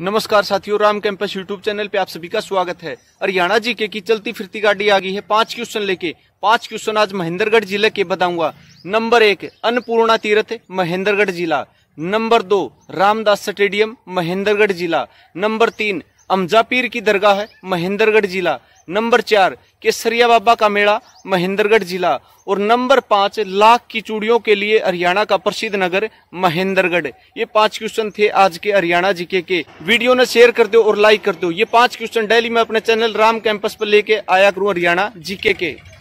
नमस्कार साथियों Ram campus YouTube channel पे आप सभी का स्वागत है हरियाणा जी के की चलती फिरती गाड़ी आ गई है पांच क्वेश्चन लेके पांच क्वेश्चन आज महेंद्रगढ़ जिले के बताऊंगा नंबर एक अन्नपूर्णा तीर्थ महेंद्रगढ़ जिला नंबर दो रामदास स्टेडियम महेंद्रगढ़ जिला नंबर तीन अमजा पीर की दरगाह है महेंद्रगढ़ जिला नंबर चार केसरिया बाबा का मेला महेंद्रगढ़ जिला और नंबर पाँच लाख की चूड़ियों के लिए हरियाणा का प्रसिद्ध नगर महेंद्रगढ़ ये पांच क्वेश्चन थे आज के हरियाणा जीके के वीडियो ने शेयर कर दो और लाइक कर दो ये पांच क्वेश्चन डेली मैं अपने चैनल राम कैंपस पर लेके आया करूँ हरियाणा जीके के